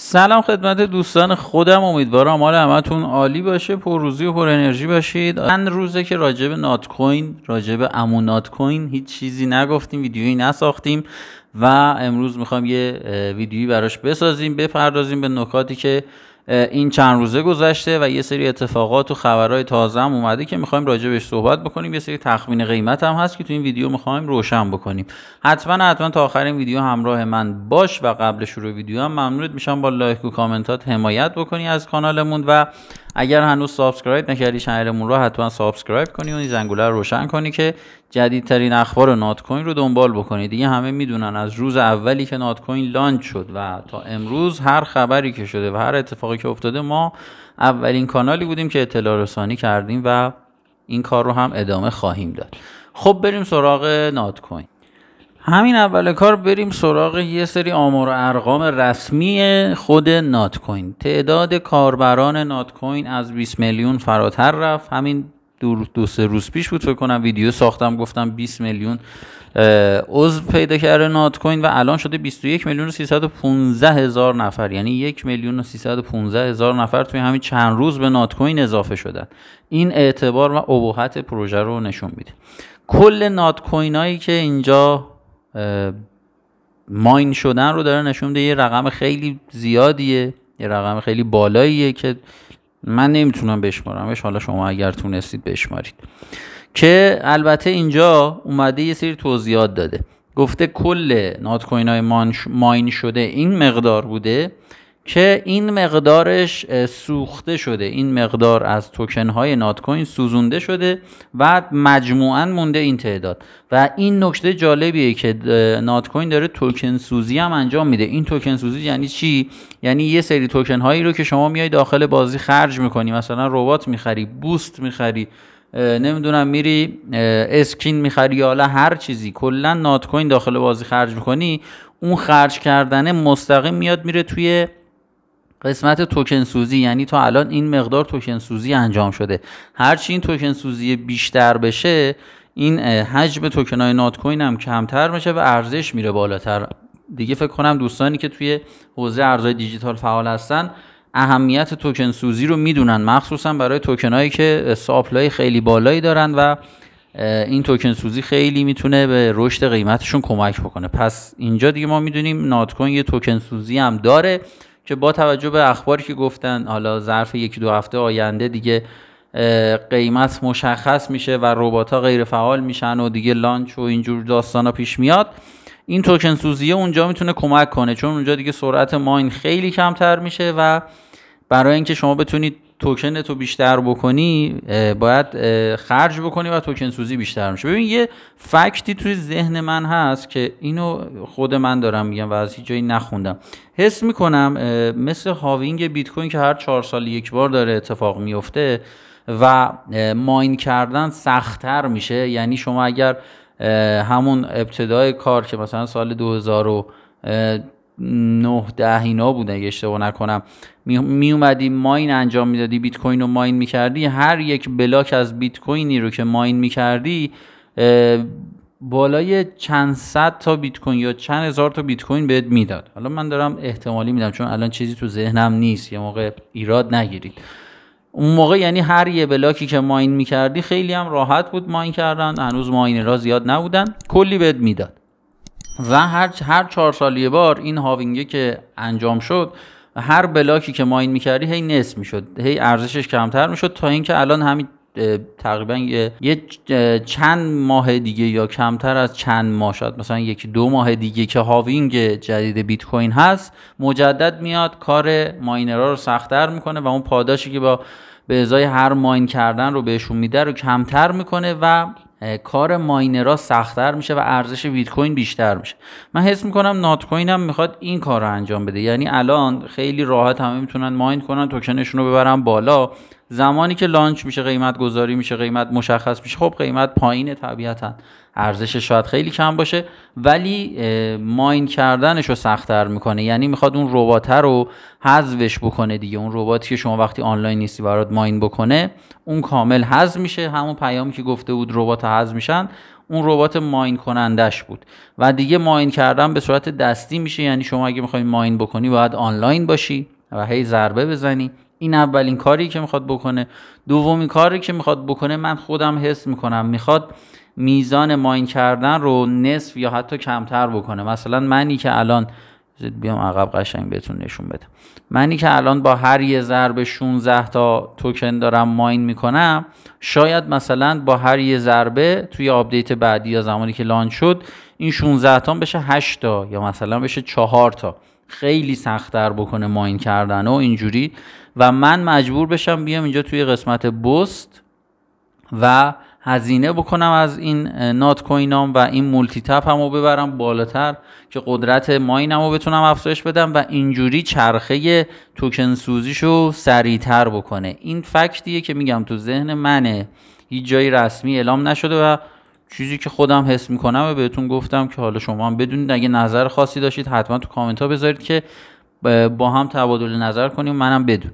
سلام خدمت دوستان خودم امیدوارم حال همتون عالی باشه پرروزی و پر انرژی باشید چند روزه که راجب نات کوین راجب امو نات کوین هیچ چیزی نگفتیم ویدیویی نساختیم و امروز میخوام یه ویدیویی براش بسازیم بپردازیم به نکاتی که این چند روزه گذشته و یه سری اتفاقات و خبرهای تازه هم اومده که میخوایم راجع بهش صحبت بکنیم یه سری تخمین قیمت هم هست که تو این ویدیو میخوایم روشن بکنیم حتما حتما تا آخر این ویدیو همراه من باش و قبل شروع ویدیو هم ممنونت میشم با لایک و کامنتات حمایت بکنی از کانالمون و اگر هنوز سابسکرایب نکردی چنلمون رو حتما سابسکرایب کنی و این زنگوله رو روشن کنی که جدیدترین اخبار نات کوین رو دنبال بکنی دیگه همه میدونن از روز اولی که نات کوین لانچ شد و تا امروز هر خبری که شده و هر اتفاقی که افتاده ما اولین کانالی بودیم که اطلاع رسانی کردیم و این کار رو هم ادامه خواهیم داد خب بریم سراغ نات کوین همین اول کار بریم سراغ یه سری آمار و ارقام رسمی خود نات کوین تعداد کاربران نات کوین از 20 میلیون فراتر رفت همین دو, سه روز پیش بود فکر کنم ویدیو ساختم گفتم 20 میلیون عضو پیدا کرده نات کوین و الان شده 21 میلیون و 315 هزار نفر یعنی 1 میلیون و 315 هزار نفر توی همین چند روز به نات کوین اضافه شدن این اعتبار و ابهت پروژه رو نشون میده کل نات کوین که اینجا ماین شدن رو داره نشون میده یه رقم خیلی زیادیه یه رقم خیلی بالاییه که من نمیتونم بشمارمش حالا شما اگر تونستید بشمارید که البته اینجا اومده یه سری توضیحات داده گفته کل نات کوین های ماین شده این مقدار بوده که این مقدارش سوخته شده این مقدار از توکن های نات کوین سوزونده شده و مجموعا مونده این تعداد و این نکته جالبیه که نات کوین داره توکن سوزی هم انجام میده این توکن سوزی یعنی چی یعنی یه سری توکن هایی رو که شما میای داخل بازی خرج میکنی مثلا ربات میخری بوست میخری نمیدونم میری اسکین میخری یا هر چیزی کلا نات کوین داخل بازی خرج میکنی اون خرج کردنه مستقیم میاد میره توی قسمت توکن سوزی یعنی تا الان این مقدار توکن سوزی انجام شده هرچی این توکن سوزی بیشتر بشه این حجم توکن های نات کوین هم کمتر میشه و ارزش میره بالاتر دیگه فکر کنم دوستانی که توی حوزه ارزهای دیجیتال فعال هستن اهمیت توکن سوزی رو میدونن مخصوصا برای توکن که ساپلای خیلی بالایی دارن و این توکن سوزی خیلی میتونه به رشد قیمتشون کمک بکنه پس اینجا دیگه ما میدونیم نات کوین یه توکن سوزی هم داره که با توجه به اخباری که گفتن حالا ظرف یکی دو هفته آینده دیگه قیمت مشخص میشه و ربات ها غیر فعال میشن و دیگه لانچ و اینجور داستان ها پیش میاد این توکن سوزیه اونجا میتونه کمک کنه چون اونجا دیگه سرعت ماین خیلی کمتر میشه و برای اینکه شما بتونید توکن تو بیشتر بکنی باید خرج بکنی و توکن سوزی بیشتر میشه ببین یه فکتی توی ذهن من هست که اینو خود من دارم میگم و از هیچ جایی نخوندم حس میکنم مثل هاوینگ بیت کوین که هر چهار سال یک بار داره اتفاق میفته و ماین کردن سختتر میشه یعنی شما اگر همون ابتدای کار که مثلا سال 2000 نه ده اینا بود اگه اشتباه نکنم می, اومدی ماین انجام میدادی بیت کوین رو ماین میکردی هر یک بلاک از بیت کوینی رو که ماین میکردی بالای چند صد تا بیت کوین یا چند هزار تا بیت کوین بهت میداد حالا من دارم احتمالی میدم چون الان چیزی تو ذهنم نیست یه موقع ایراد نگیرید اون موقع یعنی هر یه بلاکی که ماین میکردی خیلی هم راحت بود ماین کردن هنوز ماینرها زیاد نبودن کلی بهت میداد و هر هر چهار سالیه بار این هاوینگه که انجام شد هر بلاکی که ماین میکردی هی نصف میشد هی ارزشش کمتر میشد تا اینکه الان همین تقریبا یه, چند ماه دیگه یا کمتر از چند ماه شد مثلا یکی دو ماه دیگه که هاوینگ جدید بیت کوین هست مجدد میاد کار ماینرها رو سختتر میکنه و اون پاداشی که با به ازای هر ماین کردن رو بهشون میده رو کمتر میکنه و کار ماینرها سختتر میشه و ارزش بیت کوین بیشتر میشه من حس میکنم نات کوین هم میخواد این کار رو انجام بده یعنی الان خیلی راحت همه میتونن ماین کنن توکنشون رو ببرن بالا زمانی که لانچ میشه قیمت گذاری میشه قیمت مشخص میشه خب قیمت پایین طبیعتا ارزشش شاید خیلی کم باشه ولی ماین کردنش رو سختتر میکنه یعنی میخواد اون ربات رو حذفش بکنه دیگه اون رباتی که شما وقتی آنلاین نیستی برات ماین بکنه اون کامل حذف میشه همون پیامی که گفته بود ربات حذف میشن اون ربات ماین کنندش بود و دیگه ماین کردن به صورت دستی میشه یعنی شما اگه میخوای ماین بکنی باید آنلاین باشی و هی ضربه بزنی این اولین کاری که میخواد بکنه دومین کاری که میخواد بکنه من خودم حس میکنم میخواد میزان ماین کردن رو نصف یا حتی کمتر بکنه مثلا منی که الان بیام عقب قشنگ بهتون نشون بدم منی که الان با هر یه ضرب 16 تا توکن دارم ماین میکنم شاید مثلا با هر یه ضربه توی آپدیت بعدی یا زمانی که لانچ شد این 16 تا بشه 8 تا یا مثلا بشه 4 تا خیلی سختتر بکنه ماین کردن و اینجوری و من مجبور بشم بیام اینجا توی قسمت بست و هزینه بکنم از این نات کوینام و این مولتی تپ هم ببرم بالاتر که قدرت ماینم رو بتونم افزایش بدم و اینجوری چرخه توکن سوزیش رو سریعتر بکنه این فکتیه که میگم تو ذهن منه هیچ جایی رسمی اعلام نشده و چیزی که خودم حس میکنم و بهتون گفتم که حالا شما هم بدونید اگه نظر خاصی داشتید حتما تو کامنت ها بذارید که با هم تبادل نظر کنیم منم بدون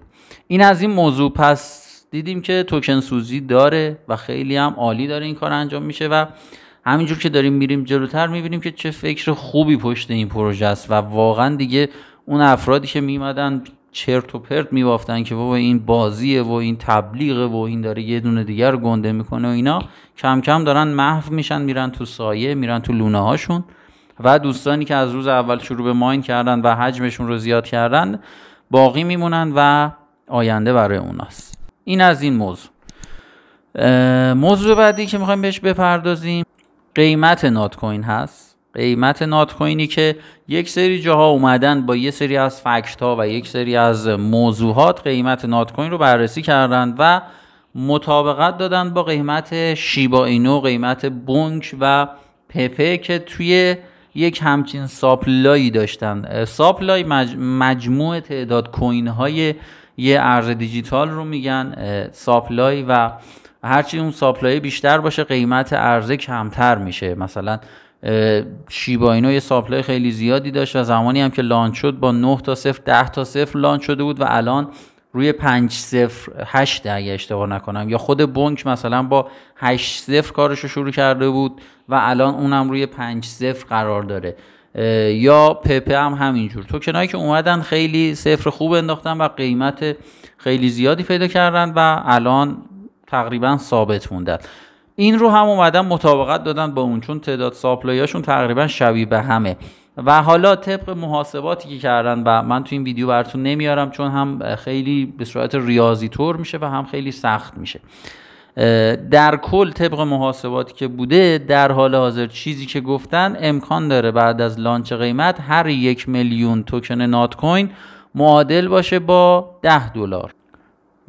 این از این موضوع پس دیدیم که توکن سوزی داره و خیلی هم عالی داره این کار انجام میشه و همینجور که داریم میریم جلوتر میبینیم که چه فکر خوبی پشت این پروژه است و واقعا دیگه اون افرادی که میمدن چرت و پرت میبافتن که بابا این بازیه و این تبلیغه و این داره یه دونه دیگر گنده میکنه و اینا کم کم دارن محو میشن میرن تو سایه میرن تو لونه هاشون و دوستانی که از روز اول شروع به ماین کردن و حجمشون رو زیاد کردن باقی میمونن و آینده برای اوناست این از این موضوع موضوع بعدی که میخوایم بهش بپردازیم قیمت نات کوین هست قیمت نات کوینی که یک سری جاها اومدن با یه سری از فکت ها و یک سری از موضوعات قیمت نات کوین رو بررسی کردند و مطابقت دادن با قیمت شیبا اینو قیمت بونک و پپه که توی یک همچین ساپلایی داشتن ساپلای مج... مجموع تعداد کوین های یه ارز دیجیتال رو میگن ساپلای و هرچی اون ساپلای بیشتر باشه قیمت ارزه کمتر میشه مثلا شیبا اینو یه ساپلای خیلی زیادی داشت و زمانی هم که لانچ شد با 9 تا 0 10 تا 0 لانچ شده بود و الان روی 5 0 8 اگه اشتباه نکنم یا خود بونک مثلا با 8 0 کارش رو شروع کرده بود و الان اونم روی 5 0 قرار داره یا پپه هم همینجور توکنایی که اومدن خیلی صفر خوب انداختن و قیمت خیلی زیادی پیدا کردن و الان تقریبا ثابت موندن این رو هم اومدن مطابقت دادن با اون چون تعداد ساپلایاشون تقریبا شبیه به همه و حالا طبق محاسباتی که کردن و من تو این ویدیو براتون نمیارم چون هم خیلی به صورت ریاضی طور میشه و هم خیلی سخت میشه در کل طبق محاسباتی که بوده در حال حاضر چیزی که گفتن امکان داره بعد از لانچ قیمت هر یک میلیون توکن نات کوین معادل باشه با 10 دلار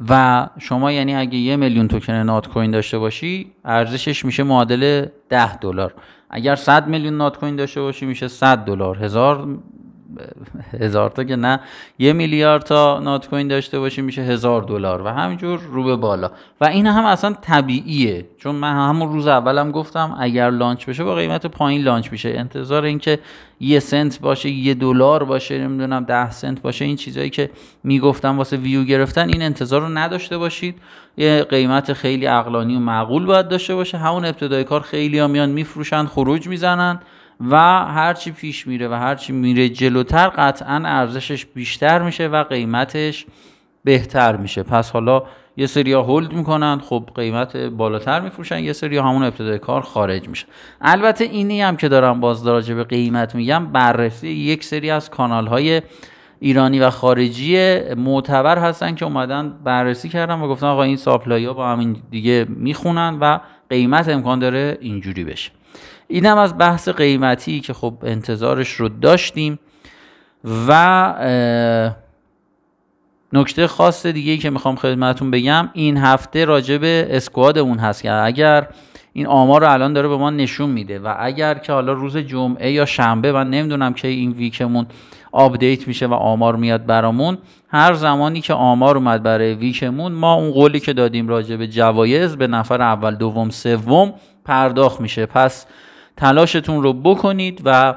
و شما یعنی اگه یه میلیون توکن نات کوین داشته باشی ارزشش میشه معادل 10 دلار اگر 100 میلیون نات کوین داشته باشی میشه 100 دلار هزار هزار تا که نه یه میلیارد تا نات کوین داشته باشیم میشه هزار دلار و همینجور رو به بالا و این هم اصلا طبیعیه چون من همون روز اولم گفتم اگر لانچ بشه با قیمت پایین لانچ میشه انتظار اینکه یه سنت باشه یه دلار باشه نمیدونم ده سنت باشه این چیزایی که میگفتم واسه ویو گرفتن این انتظار رو نداشته باشید یه قیمت خیلی اقلانی و معقول باید داشته باشه همون ابتدای کار خیلی میان میفروشن خروج میزنن و هرچی پیش میره و هرچی میره جلوتر قطعا ارزشش بیشتر میشه و قیمتش بهتر میشه پس حالا یه سری ها هولد میکنن خب قیمت بالاتر میفروشن یه سری همون ابتدای کار خارج میشه البته اینی هم که دارم باز دراجه به قیمت میگم بررسی یک سری از کانال های ایرانی و خارجی معتبر هستن که اومدن بررسی کردن و گفتن آقا این ها با همین دیگه میخونن و قیمت امکان داره اینجوری بشه هم از بحث قیمتی که خب انتظارش رو داشتیم و نکته خاص دیگه ای که میخوام خدمتون بگم این هفته راجع به اسکوادمون هست که اگر این آمار رو الان داره به ما نشون میده و اگر که حالا روز جمعه یا شنبه من نمیدونم که این ویکمون آپدیت میشه و آمار میاد برامون هر زمانی که آمار اومد برای ویکمون ما اون قولی که دادیم راجع به جوایز به نفر اول دوم سوم پرداخت میشه پس تلاشتون رو بکنید و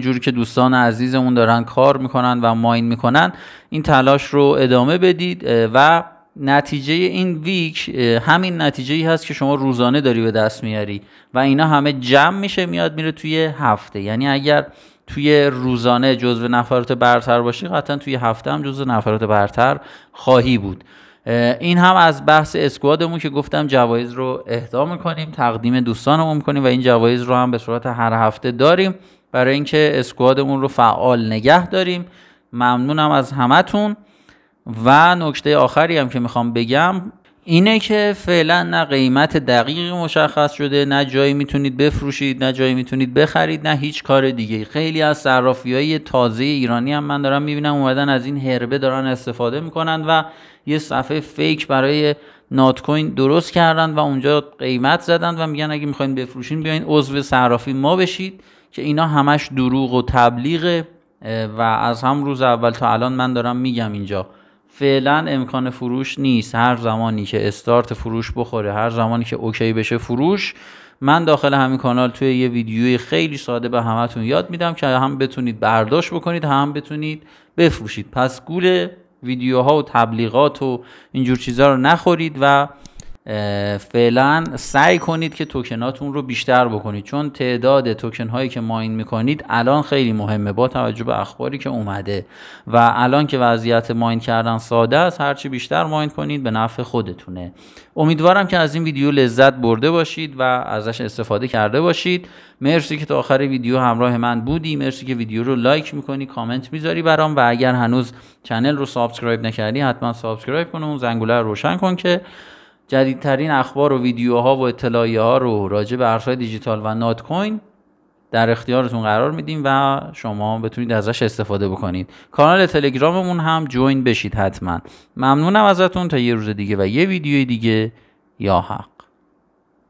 جور که دوستان عزیزمون دارن کار میکنن و ماین میکنن این تلاش رو ادامه بدید و نتیجه این ویک همین نتیجه ای هست که شما روزانه داری به دست میاری و اینا همه جمع میشه میاد میره توی هفته یعنی اگر توی روزانه جزو نفرات برتر باشی قطعا توی هفته هم جزو نفرات برتر خواهی بود این هم از بحث اسکوادمون که گفتم جوایز رو اهدا میکنیم تقدیم دوستانمون میکنیم و این جوایز رو هم به صورت هر هفته داریم برای اینکه اسکوادمون رو فعال نگه داریم ممنونم از همتون و نکته آخری هم که میخوام بگم اینه که فعلا نه قیمت دقیقی مشخص شده نه جایی میتونید بفروشید نه جایی میتونید بخرید نه هیچ کار دیگه خیلی از صرافی های تازه ایرانی هم من دارم میبینم اومدن از این هربه دارن استفاده میکنن و یه صفحه فیک برای نات کوین درست کردن و اونجا قیمت زدن و میگن اگه میخواین بفروشین بیاین عضو صرافی ما بشید که اینا همش دروغ و تبلیغه و از هم روز اول تا الان من دارم میگم اینجا فعلا امکان فروش نیست هر زمانی که استارت فروش بخوره هر زمانی که اوکی بشه فروش من داخل همین کانال توی یه ویدیوی خیلی ساده به همتون یاد میدم که هم بتونید برداشت بکنید هم بتونید بفروشید پس گول ویدیوها و تبلیغات و اینجور چیزها رو نخورید و فعلا سعی کنید که توکناتون رو بیشتر بکنید چون تعداد توکن هایی که ماین میکنید الان خیلی مهمه با توجه به اخباری که اومده و الان که وضعیت ماین کردن ساده است هرچی بیشتر ماین کنید به نفع خودتونه امیدوارم که از این ویدیو لذت برده باشید و ازش استفاده کرده باشید مرسی که تا آخر ویدیو همراه من بودی مرسی که ویدیو رو لایک میکنی کامنت میذاری برام و اگر هنوز چنل رو سابسکرایب نکردی حتما سابسکرایب کن و زنگوله رو روشن کن که جدیدترین اخبار و ویدیوها و اطلاعیه ها رو راجع به ارزهای دیجیتال و نات کوین در اختیارتون قرار میدیم و شما بتونید ازش استفاده بکنید کانال تلگراممون هم جوین بشید حتما ممنونم ازتون تا یه روز دیگه و یه ویدیو دیگه یا حق